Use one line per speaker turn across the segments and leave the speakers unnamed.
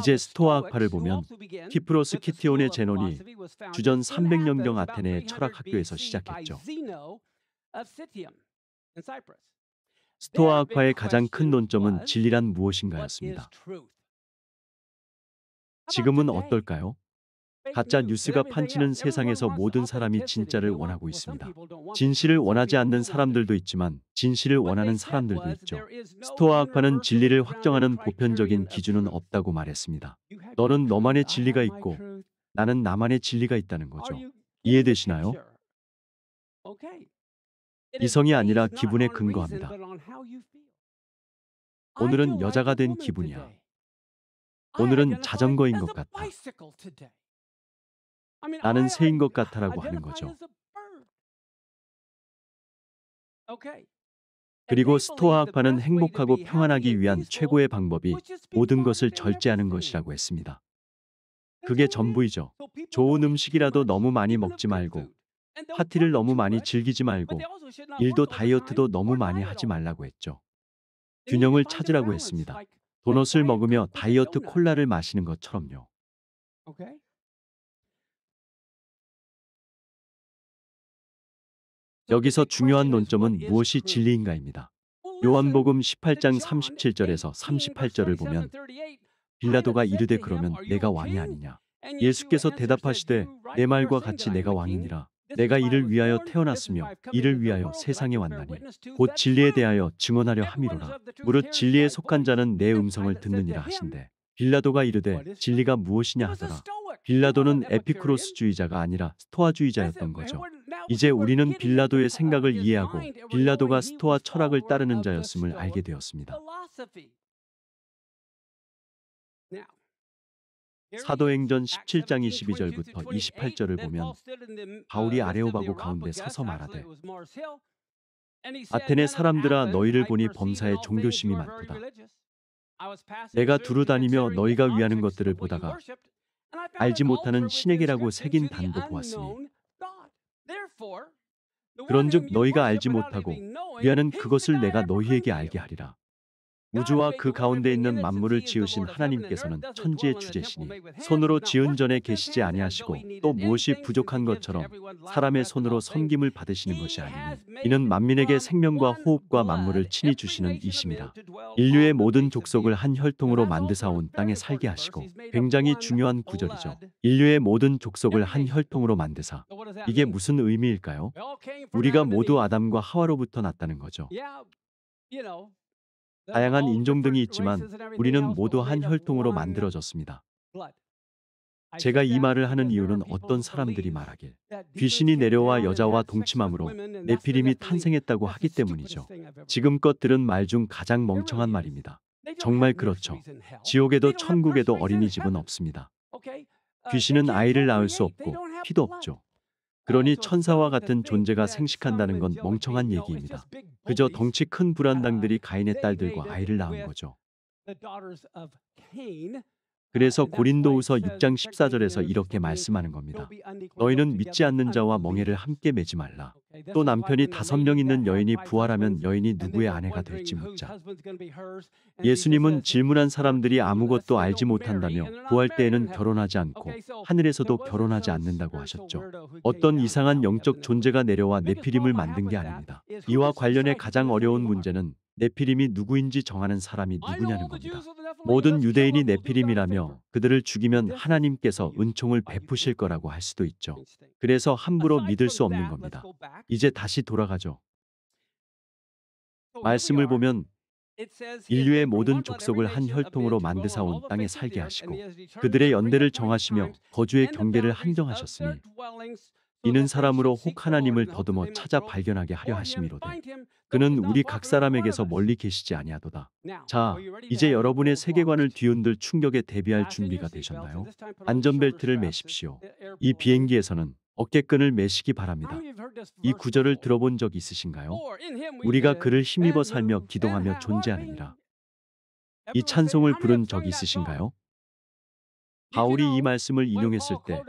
이제 스토아학파를 보면 키프로스 키티온의 제논이 주전 300년경 아테네 철학학교에서 시작했죠. 스토아학파의 가장 큰 논점은 진리란 무엇인가였습니다. 지금은 어떨까요? 가짜 뉴스가 판치는 세상에서 모든 사람이 진짜를 원하고 있습니다. 진실을 원하지 않는 사람들도 있지만 진실을 원하는 사람들도 있죠. 스토아 학파는 진리를 확정하는 보편적인 기준은 없다고 말했습니다. 너는 너만의 진리가 있고 나는 나만의 진리가 있다는 거죠. 이해되시나요? 이성이 아니라 기분에 근거합니다. 오늘은 여자가 된 기분이야. 오늘은 자전거인 것 같아. 나는 새인 것 같아라고 하는 거죠. 그리고 스토아학파는 행복하고 평안하기 위한 최고의 방법이 모든 것을 절제하는 것이라고 했습니다. 그게 전부이죠. 좋은 음식이라도 너무 많이 먹지 말고 파티를 너무 많이 즐기지 말고 일도 다이어트도 너무 많이 하지 말라고 했죠. 균형을 찾으라고 했습니다. 도넛을 먹으며 다이어트 콜라를 마시는 것처럼요. 여기서 중요한 논점은 무엇이 진리인가입니다. 요한복음 18장 37절에서 38절을 보면 빌라도가 이르되 그러면 내가 왕이 아니냐. 예수께서 대답하시되 내 말과 같이 내가 왕이니라. 내가 이를 위하여 태어났으며 이를 위하여 세상에 왔나니 곧 진리에 대하여 증언하려 함이로라. 무릇 진리에 속한 자는 내 음성을 듣느니라 하신대. 빌라도가 이르되 진리가 무엇이냐 하더라. 빌라도는 에피크로스주의자가 아니라 스토아주의자였던 거죠. 이제 우리는 빌라도의 생각을 이해하고 빌라도가 스토아 철학을 따르는 자였음을 알게 되었습니다. 사도행전 17장 22절부터 28절을 보면 uh, 바울이 아레오바고 가운데 서서 말하되 아테네 사람들아 너희를 보니 범사에 종교심이 많도다. 내가 두루 다니며 너희가 위하는 것들을 보다가 알지 못하는 신에게라고 새긴 단도 보았으니 그런즉 너희가 알지 못하고 위안은 그것을 내가 너희에게 알게 하리라. 우주와 그 가운데 있는 만물을 지으신 하나님께서는 천지의 주제시니 손으로 지은 전에 계시지 아니하시고 또 무엇이 부족한 것처럼 사람의 손으로 섬김을 받으시는 것이 아니니 이는 만민에게 생명과 호흡과 만물을 친히 주시는 이심이라 인류의 모든 족속을 한 혈통으로 만드사 온 땅에 살게 하시고 굉장히 중요한 구절이죠. 인류의 모든 족속을 한 혈통으로 만드사 이게 무슨 의미일까요? 우리가 모두 아담과 하와로부터 났다는 거죠. 다양한 인종 등이 있지만 우리는 모두 한 혈통으로 만들어졌습니다. 제가 이 말을 하는 이유는 어떤 사람들이 말하길 귀신이 내려와 여자와 동침함으로 네피림이 탄생했다고 하기 때문이죠. 지금껏 들은 말 중 가장 멍청한 말입니다. 정말 그렇죠. 지옥에도 천국에도 어린이집은 없습니다. Uh, 귀신은 아이를 낳을 수 없고 피도 없죠. 그러니 천사와 같은 존재가 생식한다는 건 멍청한 얘기입니다. 그저 덩치 큰 불안당들이 가인의 딸들과 아이를 낳은 거죠. 그래서 고린도우서 6장 14절에서 이렇게 말씀하는 겁니다. 너희는 믿지 않는 자와 멍해를 함께 매지 말라. 또 남편이 다섯 명 있는 여인이 부활하면 여인이 누구의 아내가 될지 묻자. 예수님은 질문한 사람들이 아무것도 알지 못한다며 부활 때에는 결혼하지 않고 하늘에서도 결혼하지 않는다고 하셨죠. 어떤 이상한 영적 존재가 내려와 내피림을 만든 게 아닙니다. 이와 관련해 가장 어려운 문제는 네피림이 누구인지 정하는 사람이 누구냐는 겁니다. 모든 유대인이 네피림이라며 그들을 죽이면 하나님께서 은총을 베푸실 거라고 할 수도 있죠. 그래서 함부로 믿을 수 없는 겁니다. 이제 다시 돌아가죠. 말씀을 보면 인류의 모든 족속을 한 혈통으로 만드사 온 땅에 살게 하시고 그들의 연대를 정하시며 거주의 경계를 한정하셨으니 이는 사람으로 혹 하나님을 더듬어 찾아 발견하게 하려 하심이로되 그는 우리 각 사람에게서 멀리 계시지 아니하도다. 자, 이제 여러분의 세계관을 뒤흔들 충격에 대비할 준비가 되셨나요? 안전벨트를 매십시오. 이 비행기에서는 어깨끈을 매시기 바랍니다. 이 구절을 들어본 적 있으신가요? 우리가 그를 힘입어 살며 기도하며 존재하느니라. 이 찬송을 부른 적 있으신가요? 바울이 이 말씀을 인용했을 때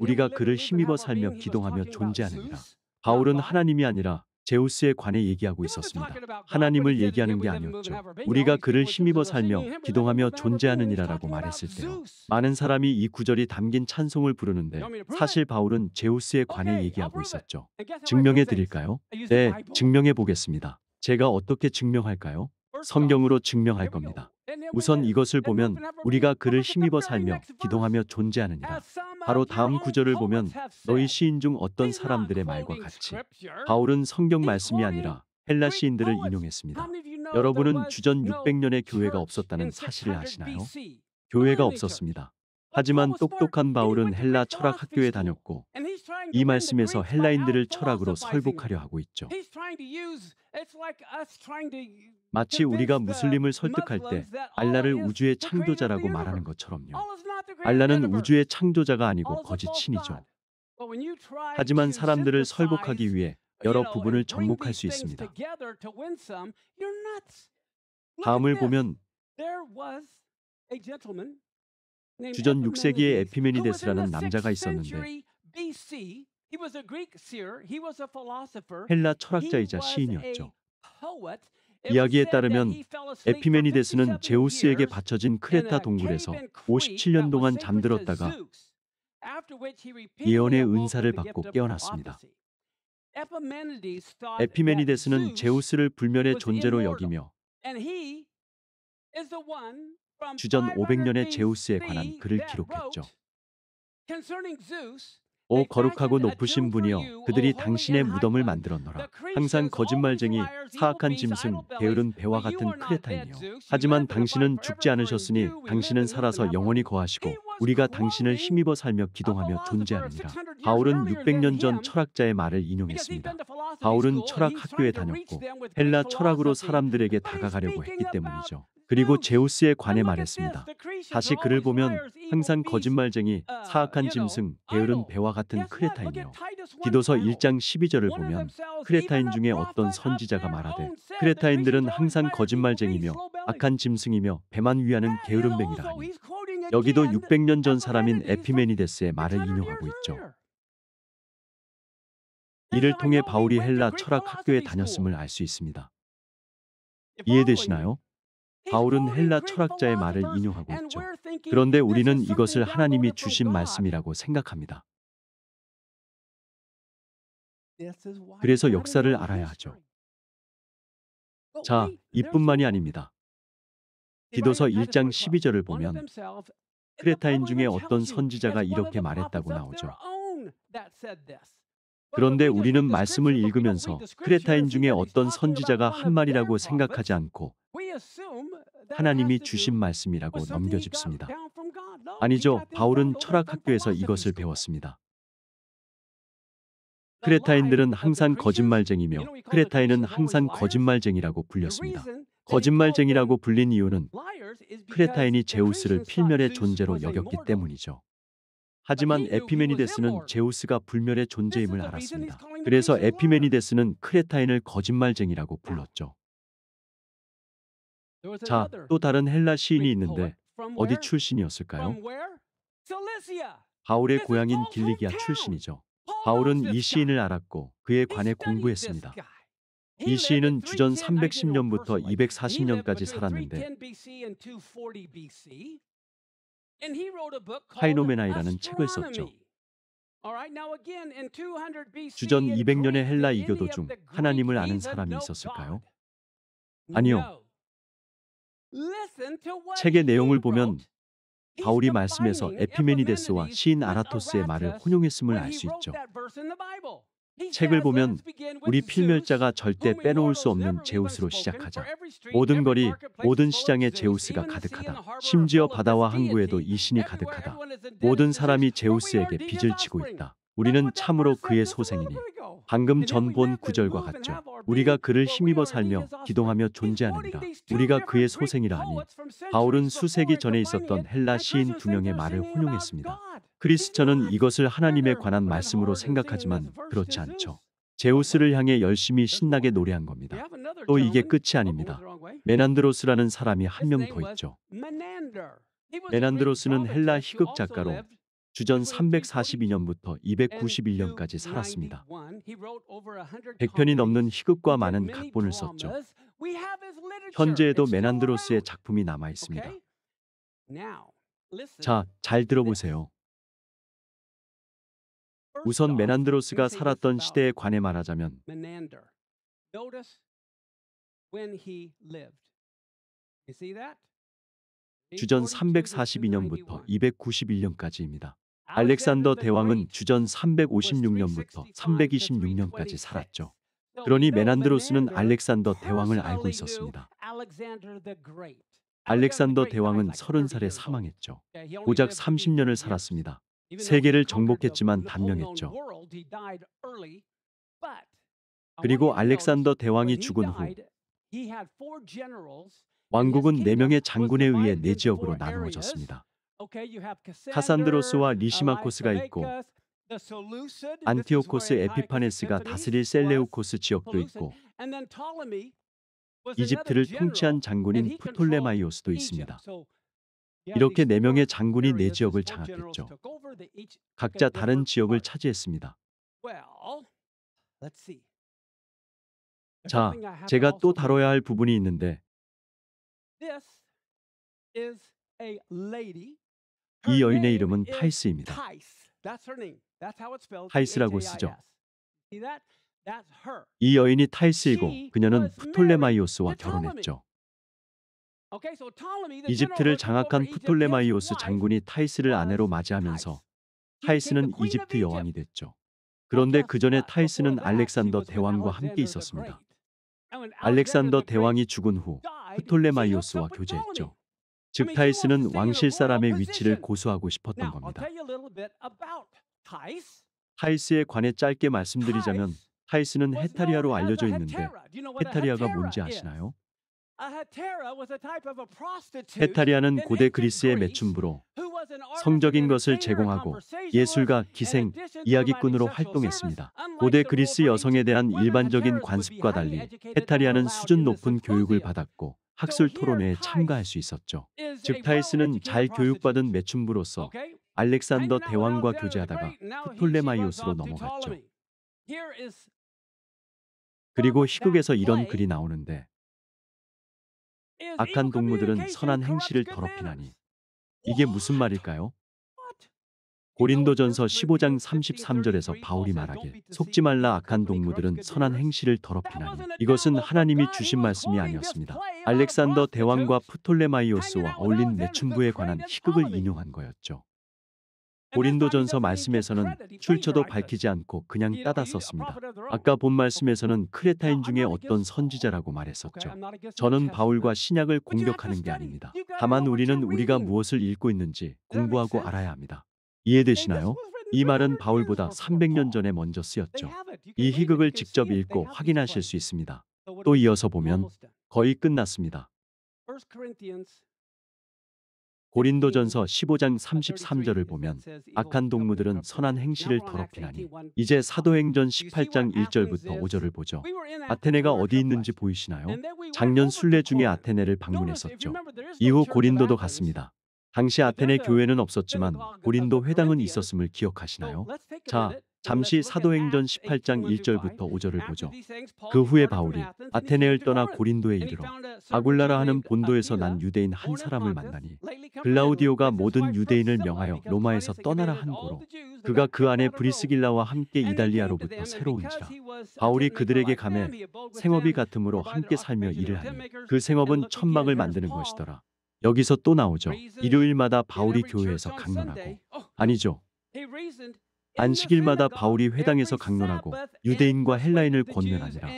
우리가 그를 힘입어 살며 기도하며 존재하느니라. 바울은 하나님이 아니라 제우스에 관해 얘기하고 있었습니다. 하나님을 얘기하는 게 아니었죠. 우리가 그를 힘입어 살며 기동하며 존재하느니라라고 말했을 때요. 많은 사람이 이 구절이 담긴 찬송을 부르는데 사실 바울은 제우스에 관해 얘기하고 있었죠. 증명해 드릴까요? 네, 증명해 보겠습니다. 제가 어떻게 증명할까요? 성경으로 증명할 겁니다. 우선 이것을 보면 우리가 그를 힘입어 살며 기동하며 존재하느니라 바로 다음 구절을 보면 너희 시인 중 어떤 사람들의 말과 같이 바울은 성경 말씀이 아니라 헬라 시인들을 인용했습니다. 여러분은 주전 600년의 교회가 없었다는 사실을 아시나요? 교회가 없었습니다. 하지만 똑똑한 바울은 헬라 철학 학교에 다녔고 이 말씀에서 헬라인들을 철학으로 설복하려 하고 있죠. 마치 우리가 무슬림을 설득할 때 알라를 우주의 창조자라고 말하는 것처럼요. 알라는 우주의 창조자가 아니고 거짓 신이죠. 하지만 사람들을 설복하기 위해 여러 부분을 접목할 수 있습니다. 다음을 보면
주전 6세기의 에피메니데스라는 남자가 있었는데 헬라 철학자이자 시인이었죠.
이야기에 따르면 에피메니데스는 제우스에게 바쳐진 크레타 동굴에서 57년 동안 잠들었다가 예언의 은사를 받고 깨어났습니다. 에피메니데스는 제우스를 불면의 존재로 여기며
주전 500년의 제우스에 관한 글을
기록했죠. 오 거룩하고 높으신 분이여 그들이 oh, 당신의 무덤을 만들었노라 항상 거짓말쟁이 사악한 짐승 게으른 배와 같은 크레타인이여 하지만 당신은 죽지 않으셨으니 당신은 살아서 영원히 거하시고 우리가 당신을 힘입어 살며 기동하며 존재합니다 바울은 600년 전 철학자의 말을 인용했습니다. 바울은 철학 학교에 다녔고 헬라 철학으로 사람들에게 다가가려고 했기 때문이죠. 그리고 제우스에 관해 말했습니다. 다시 그를 보면 항상 거짓말쟁이, 사악한 짐승, 게으른 배와 같은 크레타인이요. 기도서 1장 12절을 보면 크레타인 중에 어떤 선지자가 말하되 크레타인들은 항상 거짓말쟁이며 악한 짐승이며 배만 위하는 게으른 뱅이라 하니 여기도 600년 그 전 아, 사람인 에피메니데스의 그 말을 인용하고 있죠. 그 이를 통해 바울이 헬라 철학 학교에 다녔음을 알 수 있습니다. 예, 이해되시나요? 바울은 헬라 철학자의 말을 인용하고 있죠. 그런데 우리는 이것을 하나님이 주신 말씀이라고 생각합니다.
그래서 역사를
알아야 하죠. 자, 이뿐만이 아닙니다. 디도서 1장 12절을 보면 크레타인 중에 어떤 선지자가 이렇게 말했다고 나오죠. 그런데 우리는 말씀을 읽으면서 크레타인 중에 어떤 선지자가 한 말이라고 생각하지 않고 하나님이 주신 말씀이라고 넘겨집습니다. 아니죠. 바울은 철학학교에서 이것을 배웠습니다. 크레타인들은 항상 거짓말쟁이며 크레타인은 항상 거짓말쟁이라고 불렸습니다. 거짓말쟁이라고 불린 이유는 크레타인이 제우스를 필멸의 존재로 여겼기 때문이죠. 하지만 에피메니데스는 제우스가 불멸의 존재임을 알았습니다. 그래서 에피메니데스는 크레타인을 거짓말쟁이라고 불렀죠. 자, 또 다른 헬라 시인이 있는데 어디 출신이었을까요? 바울의 고향인 길리기아 출신이죠. 바울은 이 시인을 알았고 그에 관해 공부했습니다. 이 시인은 주전 310년부터 240년까지 살았는데 하이노메나이라는 책을 썼죠. 주전 200년의 헬라 이교도 중 하나님을 아는 사람이 있었을까요? 아니요. 책의 내용을 보면 바울이 말씀에서 에피메니데스와 시인 아라토스의 말을 혼용했음을 알 수 있죠. 책을 보면 우리 필멸자가 절대 빼놓을 수 없는 제우스로 시작하자. 모든 거리, 모든 시장에 제우스가 가득하다. 심지어 바다와 항구에도 이 신이 가득하다. 모든 사람이 제우스에게 빚을 치고 있다. 우리는 참으로 그의 소생이니 방금 전 본 구절과 같죠. 우리가 그를 힘입어 살며 기동하며 존재하느니라. 우리가 그의 소생이라 하니 바울은 수세기 전에 있었던 헬라 시인 두 명의 말을 혼용했습니다. 크리스천은 이것을 하나님에 관한 말씀으로 생각하지만 그렇지 않죠. 제우스를 향해 열심히 신나게 노래한 겁니다. 또 이게 끝이 아닙니다. 메난드로스라는 사람이 한 명 더 있죠. 메난드로스는 헬라 희극 작가로 주전 342년부터 291년까지 살았습니다. 100편이 넘는 희극과 많은 각본을 썼죠. 현재에도 메난드로스의 작품이 남아 있습니다. 자, 잘 들어보세요. 우선 메난드로스가 살았던 시대에 관해 말하자면 주전 342년부터 291년까지입니다. 알렉산더 대왕은 주전 356년부터 326년까지 살았죠. 그러니 메난드로스는 알렉산더 대왕을 알고 있었습니다. 알렉산더 대왕은 30살에 사망했죠. 고작 30년을 살았습니다. 세계를 정복했지만 단명했죠. 그리고 알렉산더 대왕이 죽은 후 왕국은 4명의 장군에 의해 4지역으로 나누어졌습니다. 카산드로스와 리시마코스가 있고 안티오코스 에피파네스가 다스릴 셀레우코스 지역도 있고 이집트를 통치한 장군인 프톨레마이오스도 있습니다. 이렇게 네 명의 장군이 내 네 지역을 장악했죠. 각자 다른 지역을 차지했습니다. 자, 제가 또 다뤄야 할 부분이 있는데 이 여인의 이름은 타이스입니다.
타이스라고 쓰죠.
이 여인이 타이스이고 그녀는 프톨레마이오스와 결혼했죠. 이집트를 장악한 프톨레마이오스 장군이 타이스를 아내로 맞이하면서 타이스는 이집트 여왕이 됐죠. 그런데 그 전에 타이스는 알렉산더 대왕과 함께 있었습니다. 알렉산더 대왕이 죽은 후 프톨레마이오스와 교제했죠. 즉 타이스는 왕실 사람의 위치를 고수하고 싶었던 겁니다. 타이스에 관해 짧게 말씀드리자면 타이스는 헤타리아로 알려져 있는데 헤타리아가 뭔지 아시나요? 헤타리아는 고대 그리스의 매춘부로 성적인 것을 제공하고 예술가, 기생, 이야기꾼으로 활동했습니다. 고대 그리스 여성에 대한 일반적인 관습과 달리 헤타리아는 수준 높은 교육을 받았고 학술 토론에 참가할 수 있었죠. 즉 타이스는 잘 교육받은 매춘부로서 알렉산더 대왕과 교제하다가 프톨레마이오스로 넘어갔죠. 그리고 희극에서 이런 글이 나오는데 악한 동무들은 선한 행실을 더럽히나니 이게 무슨 말일까요? 고린도전서 15장 33절에서 바울이 말하길 속지 말라 악한 동무들은 선한 행실을 더럽히나니 이것은 하나님이 주신 말씀이 아니었습니다. 알렉산더 대왕과 프톨레마이오스와 어울린 내춘부에 관한 희극을 인용한 거였죠. 고린도전서 말씀에서는 출처도 밝히지 않고 그냥 따다 썼습니다. 아까 본 말씀에서는 크레타인 중에 어떤 선지자라고 말했었죠. 저는 바울과 신약을 공격하는 게 아닙니다. 다만 우리는 우리가 무엇을 읽고 있는지 공부하고 알아야 합니다. 이해되시나요? 이 말은 바울보다 300년 전에 먼저 쓰였죠. 이 희극을 직접 읽고 확인하실 수 있습니다. 또 이어서 보면 거의 끝났습니다. 고린도전서 15장 33절을 uh, 보면 악한 동무들은 선한 행실을 더럽히나니 이제 사도행전 18장 1절부터 5절을 보죠. 아테네가 어디 있는지 보이시나요? 작년 순례 중에 아테네를 방문했었죠. 이후 고린도도 갔습니다. 당시 아테네 교회는 없었지만 고린도 회당은 있었음을 기억하시나요? 자, 잠시 사도행전 18장 1절부터 5절을 보죠. 그 후에 바울이 아테네를 떠나 고린도에 이르러 아굴라라 하는 본도에서 난 유대인 한 사람을 만나니 글라우디오가 모든 유대인을 명하여 로마에서 떠나라 한 고로 그가 그 안에 브리스길라와 함께 이달리아로부터 새로운지라 바울이 그들에게 감해 생업이 같으므로 함께 살며 일을 하니 그 생업은 천막을 만드는 것이더라. 여기서 또 나오죠. 일요일마다 바울이 교회에서 강론하고 oh. 아니죠. 안식일마다 바울이 회당에서 강론하고 유대인과 헬라인을 권면하니라.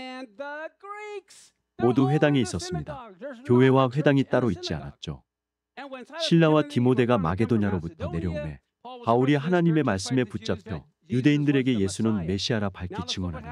모두 회당에 있었습니다. 교회와 회당이 따로 있지 않았죠. 신라와 디모데가 마게도냐로부터 내려오매 바울이 하나님의 말씀에 붙잡혀 유대인들에게 예수는 메시아라 밝히 증언하니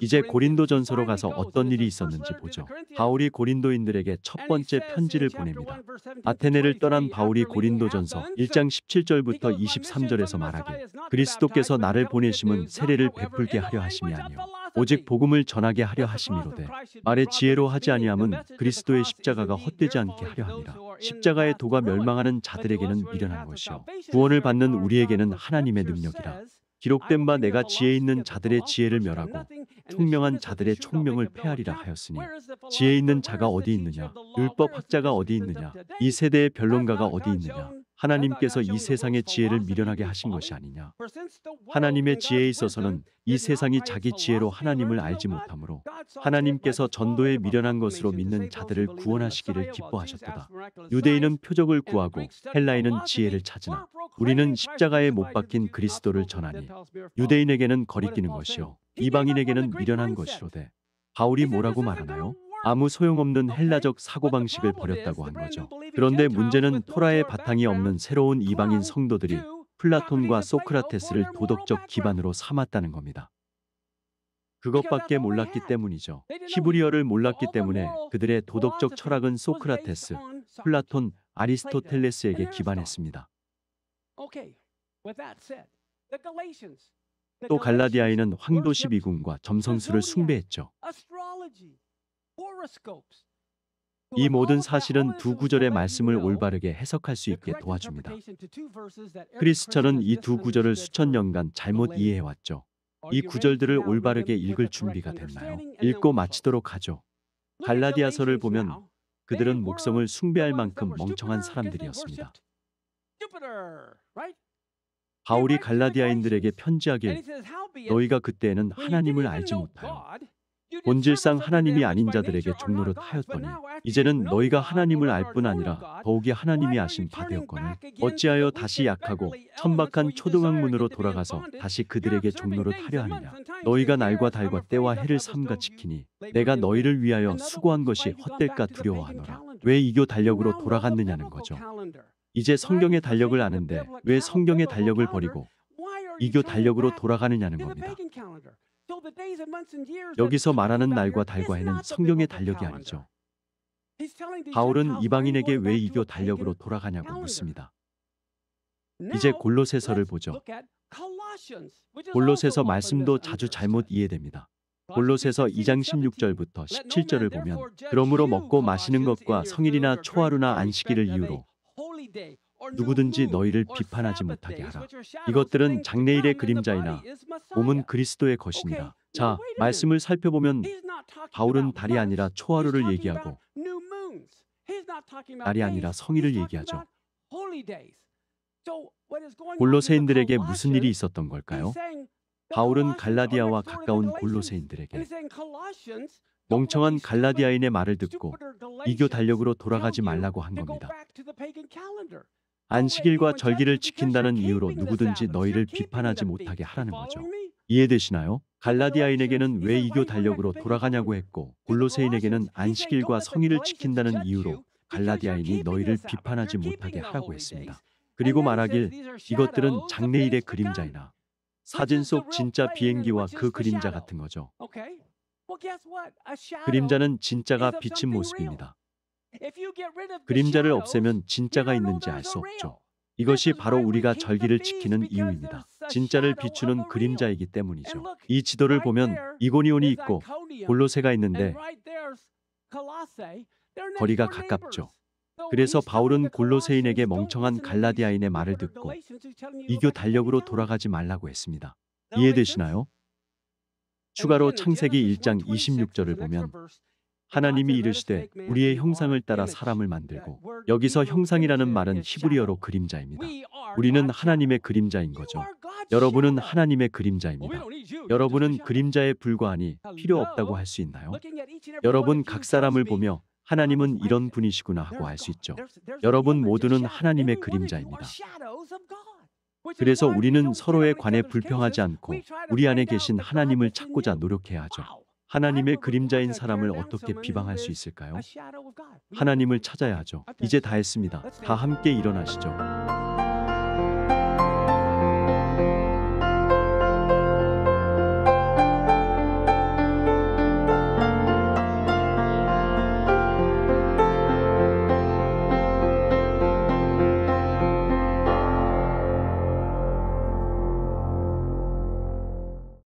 이제 고린도전서로 가서 어떤 일이 있었는지 보죠. 바울이 고린도인들에게 첫 번째 편지를 보냅니다. 아테네를 떠난 바울이 고린도전서 1장 17절부터 23절에서 말하길 그리스도께서 나를 보내심은 세례를 베풀게 하려 하심이 아니요 오직 복음을 전하게 하려 하심이로되 말의 지혜로 하지 아니함은 그리스도의 십자가가 헛되지 않게 하려 합니다. 십자가의 도가 멸망하는 자들에게는 미련한 것이요 구원을 받는 우리에게는 하나님의 능력이라 기록된 바 내가 지혜 있는 자들의 지혜를 멸하고 총명한 자들의 총명을 폐하리라 하였으니 지혜 있는 자가 어디 있느냐 율법 학자가 어디 있느냐 이 세대의 변론가가 어디 있느냐 하나님께서 이 세상의 지혜를 미련하게 하신 것이 아니냐. 하나님의 지혜에 있어서는 이 세상이 자기 지혜로 하나님을 알지 못하므로 하나님께서 전도에 미련한 것으로 믿는 자들을 구원하시기를 기뻐하셨도다. 유대인은 표적을 구하고 헬라인은 지혜를 찾으나 우리는 십자가에 못 박힌 그리스도를 전하니 유대인에게는 거리끼는 것이요 이방인에게는 미련한 것이로되 바울이 뭐라고 말하나요? 아무 소용없는 헬라적 사고방식을 버렸다고 한 거죠. 그런데 문제는 토라의 바탕이 없는 새로운 이방인 성도들이 플라톤과 소크라테스를 도덕적 기반으로 삼았다는 겁니다. 그것밖에 몰랐기 때문이죠. 히브리어를 몰랐기 때문에 그들의 도덕적 철학은 소크라테스, 플라톤, 아리스토텔레스에게 기반했습니다.
또 갈라디아인은
황도 12궁과 점성술을 숭배했죠. 이 모든 사실은 두 구절의 말씀을 올바르게 해석할 수 있게 도와줍니다. 크리스천은 이 두 구절을 수천 년간 잘못 이해해왔죠.
이 구절들을
올바르게 읽을 준비가 됐나요? 읽고 마치도록 하죠. 갈라디아서를 보면 그들은 목성을 숭배할 만큼 멍청한 사람들이었습니다. 바울이 갈라디아인들에게 편지하길 너희가 그때에는 하나님을 알지 못하여 본질상 하나님이 아닌 자들에게 종로를 하였더니 이제는 너희가 하나님을 알 뿐 아니라 더욱이 하나님이 아신 바 되었거늘 어찌하여 다시 약하고 천박한 초등학문으로 돌아가서 다시 그들에게 종로를 하려 하느냐 너희가 날과 달과 때와 해를 삼가 지키니 내가 너희를 위하여 수고한 것이 헛될까 두려워하노라 왜 이교 달력으로 돌아갔느냐는 거죠 이제 성경의 달력을 아는데 왜 성경의 달력을 버리고 이교 달력으로 돌아가느냐는 겁니다. 여기서 말하는 날과 달과해는 성경의 달력이 아니죠. 바울은 이방인에게 왜 이교 달력으로 돌아가냐고 묻습니다. 이제 골로새서를 보죠. 골로새서 말씀도 자주 잘못 이해됩니다. 골로새서 2장 16절부터 17절을 보면 그러므로 먹고 마시는 것과 성일이나 초하루나 안식일을 이유로 누구든지 너희를 비판하지 못하게 하라. 이것들은 장래일의 그림자이나 몸은 그리스도의 것이니라. 자, 말씀을 살펴보면 바울은 달이 아니라 초하루를 얘기하고 달이 아니라 성의를 얘기하죠. 골로새인들에게 무슨 일이 있었던 걸까요? 바울은 갈라디아와 가까운 골로새인들에게 멍청한 갈라디아인의 말을 듣고 이교 달력으로 돌아가지 말라고 한 겁니다. 안식일과 뭐 절기를 뭐 지킨다는 이유로 누구든지 너희를 비판하지 못하게 하라는 거죠. 이해되시나요? 갈라디아인에게는 왜 이교 달력으로 돌아가냐고 했고 골로세인에게는 안식일과 성의를 지킨다는 이유로 갈라디아인이 너희를 비판하지 못하게 하라고 했습니다. 그리고 말하길 이것들은 장례일의 그림자이나 사진 속 진짜 비행기와 그 그림자 같은 거죠. 그림자는 진짜가 비친 모습입니다. 그림자를 없애면 진짜가 있는지 알 수 없죠. 이것이 바로 우리가 절기를 지키는 이유입니다. 진짜를 비추는 그림자이기 때문이죠. 이 지도를 보면 이고니온이 있고 골로세가 있는데 거리가 가깝죠. 그래서 바울은 골로세인에게 멍청한 갈라디아인의 말을 듣고 이교 달력으로 돌아가지 말라고 했습니다. 이해되시나요? 추가로 창세기 1장 26절을 보면 하나님이 이르시되 우리의 형상을 따라 사람을 만들고 여기서 형상이라는 말은 히브리어로 그림자입니다. 우리는 하나님의 그림자인 거죠. 여러분은 하나님의 그림자입니다. 여러분은 그림자에 불과하니 필요 없다고 할 수 있나요? 여러분 각 사람을 보며 하나님은 이런 분이시구나 하고 알 수 있죠. 여러분 모두는 하나님의 그림자입니다. 그래서 우리는 서로에 관해 불평하지 않고 우리 안에 계신 하나님을 찾고자 노력해야 하죠. 하나님의 그림자인 사람을 어떻게 비방할 수 있을까요? 하나님을 찾아야 하죠. 아, 네. 이제 다 했습니다. 다 함께 일어나시죠.